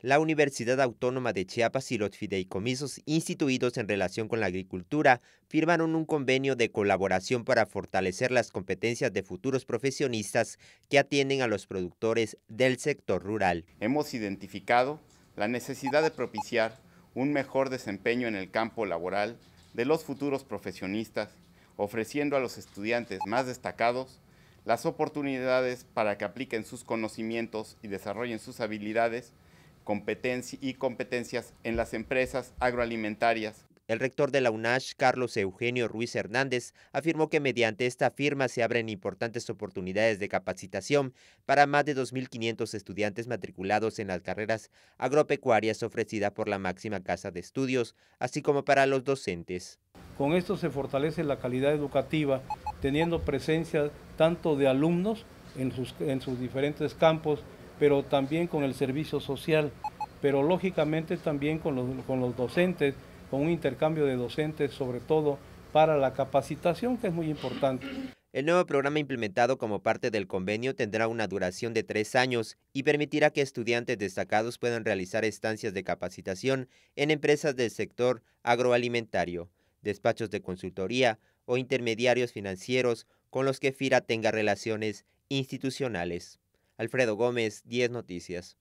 la Universidad Autónoma de Chiapas y los fideicomisos instituidos en relación con la agricultura firmaron un convenio de colaboración para fortalecer las competencias de futuros profesionistas que atienden a los productores del sector rural. Hemos identificado la necesidad de propiciar un mejor desempeño en el campo laboral de los futuros profesionistas, ofreciendo a los estudiantes más destacados las oportunidades para que apliquen sus conocimientos y desarrollen sus habilidades competencia y competencias en las empresas agroalimentarias. El rector de la UNASH, Carlos Eugenio Ruiz Hernández, afirmó que mediante esta firma se abren importantes oportunidades de capacitación para más de 2.500 estudiantes matriculados en las carreras agropecuarias ofrecidas por la máxima casa de estudios, así como para los docentes. Con esto se fortalece la calidad educativa, teniendo presencia tanto de alumnos en sus diferentes campos pero también con el servicio social, pero lógicamente también con los, docentes, con un intercambio de docentes sobre todo para la capacitación que es muy importante. El nuevo programa implementado como parte del convenio tendrá una duración de tres años y permitirá que estudiantes destacados puedan realizar estancias de capacitación en empresas del sector agroalimentario, despachos de consultoría o intermediarios financieros con los que FIRA tenga relaciones institucionales. Alfredo Gómez, 10 Noticias.